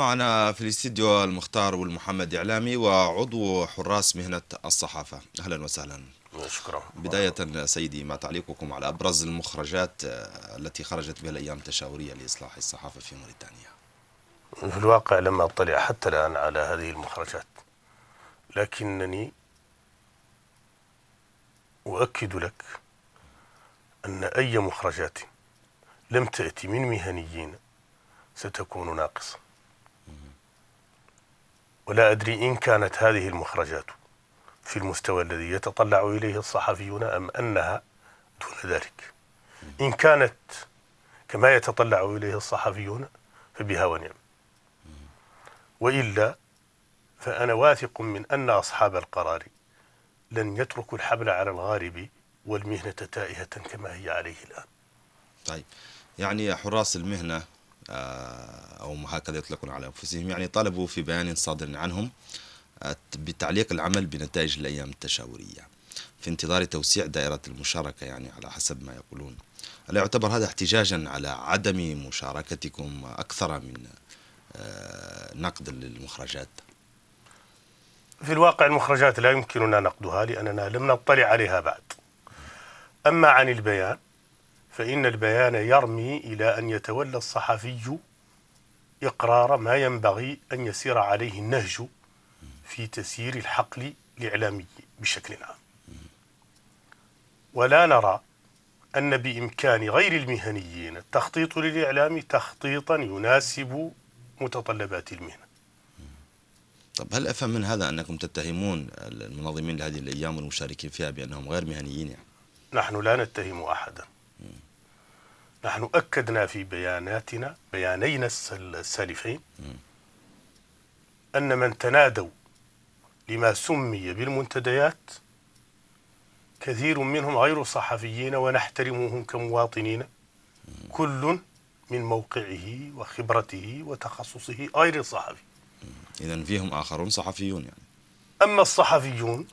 معنا في الاستديو المختار والمحمد إعلامي وعضو حراس مهنة الصحافة أهلا وسهلا شكرا بداية سيدي ما تعليقكم على أبرز المخرجات التي خرجت بها الأيام التشاورية لإصلاح الصحافة في موريتانيا في الواقع لم أطلع حتى الآن على هذه المخرجات لكنني أؤكد لك أن أي مخرجات لم تأتي من مهنيين ستكون ناقصة ولا أدري إن كانت هذه المخرجات في المستوى الذي يتطلع إليه الصحفيون أم أنها دون ذلك إن كانت كما يتطلع إليه الصحفيون فبها ونعم وإلا فأنا واثق من أن أصحاب القرار لن يتركوا الحبل على الغارب والمهنة تائهة كما هي عليه الآن طيب يعني يا حراس المهنة آه، أو هكذا يطلقون على أنفسهم يعني طالبوا في بيان صادر عنهم آه، بتعليق العمل بنتائج الأيام التشاورية في انتظار توسيع دائرة المشاركة يعني على حسب ما يقولون لا يعتبر هذا احتجاجا على عدم مشاركتكم أكثر من آه، نقد للمخرجات في الواقع المخرجات لا يمكننا نقدها لأننا لم نطلع عليها بعد أما عن البيان فإن البيان يرمي إلى أن يتولى الصحفي إقرار ما ينبغي أن يسير عليه النهج في تسيير الحقل الإعلامي بشكل عام ولا نرى أن بإمكان غير المهنيين التخطيط للإعلام تخطيطا يناسب متطلبات المهنة طب هل أفهم من هذا أنكم تتهمون المنظمين لهذه الأيام والمشاركين فيها بأنهم غير مهنيين يعني؟ نحن لا نتهم أحدا نحن أكدنا في بياناتنا بيانينا السالفين أن من تنادوا لما سمي بالمنتديات كثير منهم غير صحفيين ونحترمهم كمواطنين كل من موقعه وخبرته وتخصصه غير صحفي إذا فيهم آخرون صحفيون يعني أما الصحفيون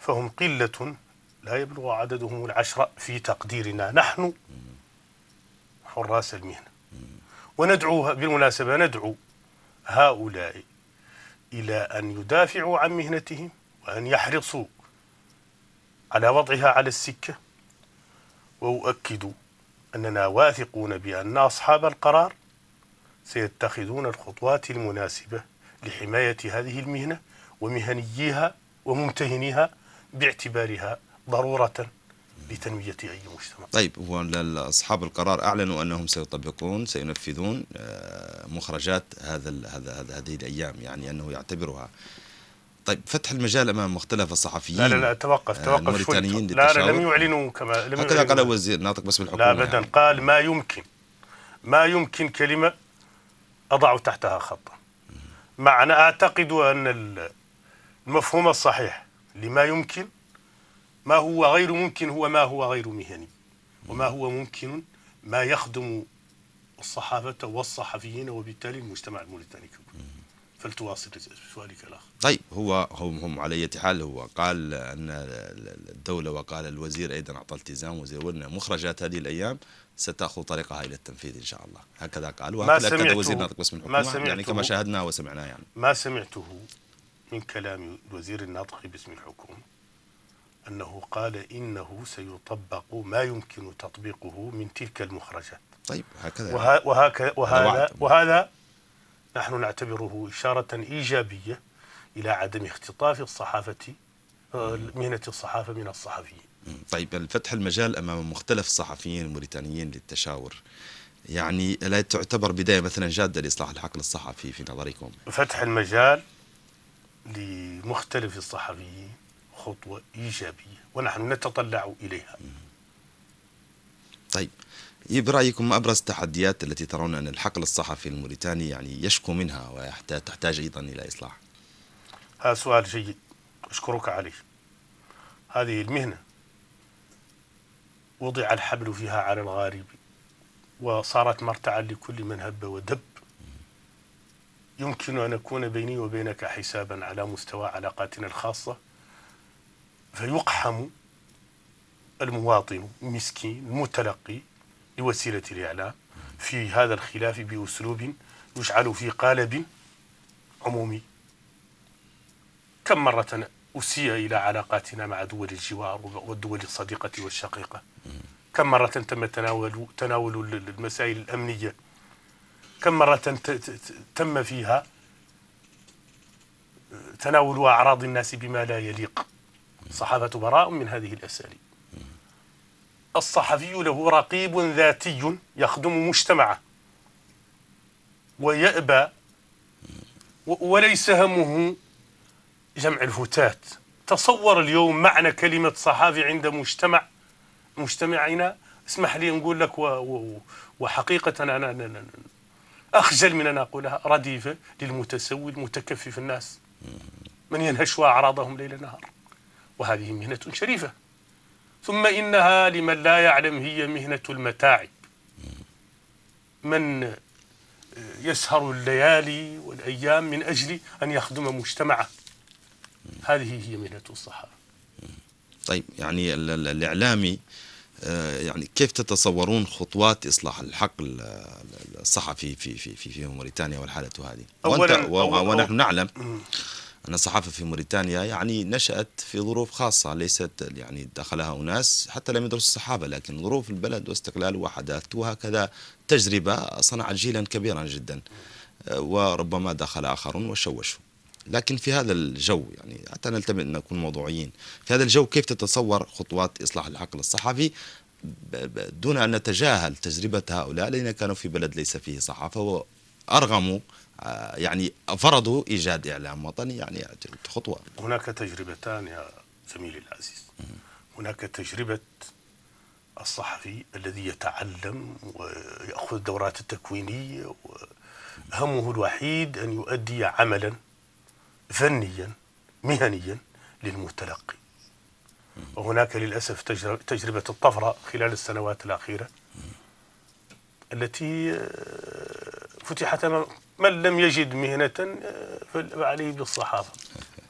فهم قلة لا يبلغ عددهم العشرة في تقديرنا نحن حراس المهنة وندعو بالمناسبة ندعو هؤلاء إلى أن يدافعوا عن مهنتهم وأن يحرصوا على وضعها على السكة وأؤكد أننا واثقون بأن أصحاب القرار سيتخذون الخطوات المناسبة لحماية هذه المهنة ومهنييها وممتهنيها باعتبارها ضرورة لتنميه أي مجتمع طيب هو أصحاب القرار أعلنوا أنهم سيطبقون سينفذون آه، مخرجات هذا هذا هذه الأيام يعني أنه يعتبرها طيب فتح المجال امام مختلف الصحفيين لا لا لا توقف آه، توقف شوي لا لا لم يعلنوا كما لم هكذا قال وزير ناطق باسم الحكومه لا يعني. ابدا يعني. قال ما يمكن ما يمكن كلمه اضع تحتها خطا مع انا اعتقد ان المفهوم الصحيح لما يمكن ما هو غير ممكن هو ما هو غير مهني وما هو ممكن ما يخدم الصحافة والصحفيين وبالتالي المجتمع الموريتاني كله فلتواصل سؤالك الأخ طيب هو هم, هم على اية حال هو قال أن الدولة وقال الوزير أيضا أعطى التزام وزير وأن مخرجات هذه الأيام ستأخذ طريقها إلى التنفيذ إن شاء الله هكذا قال وهكذا وزير الناطق باسم الحكومة ما سمعته يعني كما شاهدنا وسمعنا يعني ما سمعته من كلام الوزير الناطق باسم الحكومة أنه قال إنه سيطبق ما يمكن تطبيقه من تلك المخرجات طيب هكذا وه... وهكذا وهذا وهذا نحن نعتبره إشارة إيجابية إلى عدم اختطاف الصحافة آه، مهنة الصحافة من الصحفيين طيب الفتح المجال أمام مختلف الصحفيين الموريتانيين للتشاور يعني لا تعتبر بداية مثلا جادة لإصلاح الحقل الصحفي في نظركم فتح المجال لمختلف الصحفيين خطوة إيجابية ونحن نتطلع إليها طيب برأيكم أبرز التحديات التي ترون أن الحقل الصحفي الموريتاني يعني يشكو منها وتحتاج أيضا إلى إصلاح هذا سؤال جيد أشكرك عليه هذه المهنة وضع الحبل فيها على الغارب وصارت مرتعا لكل من هب ودب يمكن أن أكون بيني وبينك حسابا على مستوى علاقاتنا الخاصة فيقحم المواطن المسكين المتلقي لوسيلة الإعلام في هذا الخلاف بأسلوب يجعل في قالب عمومي كم مرة أسيء إلى علاقاتنا مع دول الجوار والدول الصديقة والشقيقة كم مرة تم تناول تناول المسائل الأمنية كم مرة تم فيها تناول أعراض الناس بما لا يليق الصحافة براء من هذه الأساليب الصحفي له رقيب ذاتي يخدم مجتمعه ويأبى وليس همه جمع الفتات تصور اليوم معنى كلمة صحافي عند مجتمع مجتمعنا اسمح لي نقول لك و وحقيقة أنا, أنا, أنا أخجل من أن أقولها رديفة للمتسول متكفف الناس من ينهش أعراضهم ليل نهار وهذه مهنة شريفة ثم إنها لمن لا يعلم هي مهنة المتاعب من آه، يسهر الليالي والأيام من أجل أن يخدم مجتمعه هذه هي مهنة الصحابة طيب يعني الإعلامي آه، يعني كيف تتصورون خطوات اصلاح الحقل الصحفي في في في في موريتانيا والحاله هذه؟ اولا ونحن نعلم أن الصحافة في موريتانيا يعني نشأت في ظروف خاصة ليست يعني دخلها أناس حتى لم يدرسوا الصحافة لكن ظروف البلد واستقلاله وحداثته وهكذا تجربة صنعت جيلا كبيرا جدا آه، وربما دخل آخرون وشوشوا لكن في هذا الجو يعني حتى نلتمس أن نكون موضوعيين في هذا الجو كيف تتصور خطوات إصلاح العقل الصحفي دون أن نتجاهل تجربة هؤلاء لأن كانوا في بلد ليس فيه صحافة ارغموا آه، يعني فرضوا ايجاد اعلام وطني يعني خطوه هناك تجربتان يا زميلي العزيز هناك تجربه الصحفي الذي يتعلم ويأخذ الدورات التكوينية همه الوحيد أن يؤدي عملا فنيا مهنيا للمتلقي وهناك للأسف تجربة الطفرة خلال السنوات الأخيرة التي آه، فتحت لنا من لم يجد مهنة آه، فعليه بالصحافة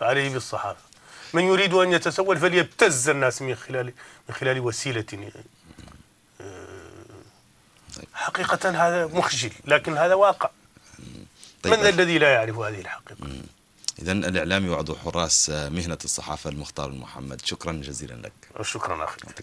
فعليه بالصحافة من يريد أن يتسول فليبتز الناس من خلال من خلال وسيلة آه، حقيقة هذا مخجل لكن هذا واقع طيب من الذي لا يعرف هذه الحقيقة إذا الإعلام يعد حراس آه، مهنة الصحافة المختار محمد شكرا جزيلا لك شكرا أخي